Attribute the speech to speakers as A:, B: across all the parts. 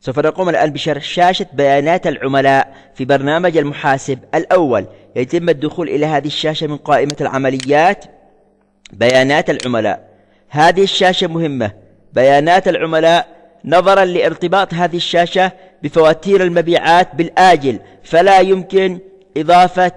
A: سوف نقوم الآن بشرح شاشة بيانات العملاء في برنامج المحاسب الأول يتم الدخول إلى هذه الشاشة من قائمة العمليات بيانات العملاء هذه الشاشة مهمة بيانات العملاء نظرا لارتباط هذه الشاشة بفواتير المبيعات بالآجل فلا يمكن إضافة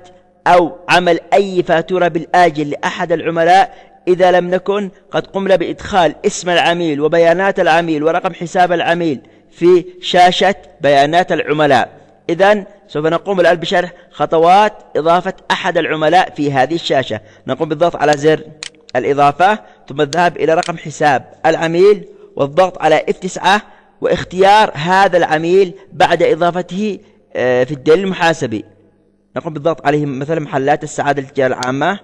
A: أو عمل أي فاتورة بالآجل لأحد العملاء إذا لم نكن قد قمنا بإدخال اسم العميل وبيانات العميل ورقم حساب العميل في شاشة بيانات العملاء إذا سوف نقوم الآن بشرح خطوات إضافة أحد العملاء في هذه الشاشة نقوم بالضغط على زر الإضافة ثم الذهاب إلى رقم حساب العميل والضغط على F9 واختيار هذا العميل بعد إضافته آه، في الدليل المحاسبي نقوم بالضغط عليه مثلا محلات السعادة للتجارة العامة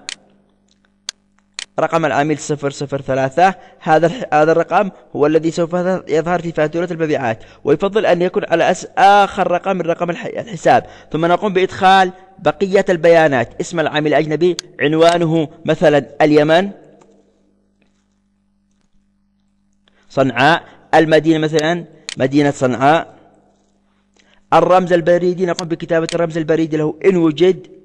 A: رقم العميل 003 هذا هذا الرقم هو الذي سوف يظهر في فاتورة المبيعات ويفضل أن يكون على أس آخر رقم من رقم الحساب ثم نقوم بإدخال بقية البيانات اسم العميل الأجنبي عنوانه مثلا اليمن صنعاء المدينة مثلا مدينة صنعاء الرمز البريدي نقوم بكتابة الرمز البريدي له إن وجد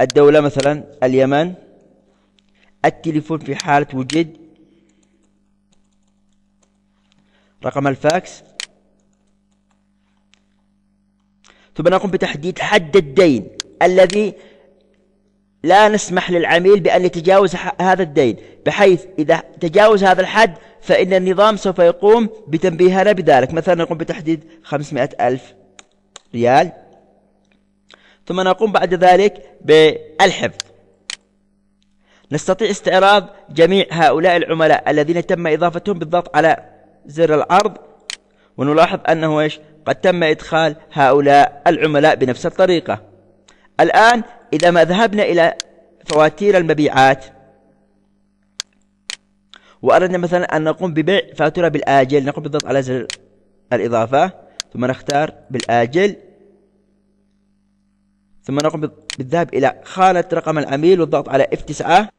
A: الدولة مثلا اليمن التليفون في حالة وجد رقم الفاكس ثم نقوم بتحديد حد الدين الذي لا نسمح للعميل بأن يتجاوز هذا الدين بحيث إذا تجاوز هذا الحد فإن النظام سوف يقوم بتنبيهنا بذلك مثلا نقوم بتحديد 500 ألف ريال ثم نقوم بعد ذلك بالحفظ نستطيع استعراض جميع هؤلاء العملاء الذين تم إضافتهم بالضغط على زر العرض ونلاحظ أنه إيش قد تم إدخال هؤلاء العملاء بنفس الطريقة الآن إذا ما ذهبنا إلى فواتير المبيعات وأردنا مثلا أن نقوم ببيع فاتورة بالآجل نقوم بالضغط على زر الإضافة ثم نختار بالآجل ثم نقوم بالذهاب إلى خانة رقم العميل والضغط على F9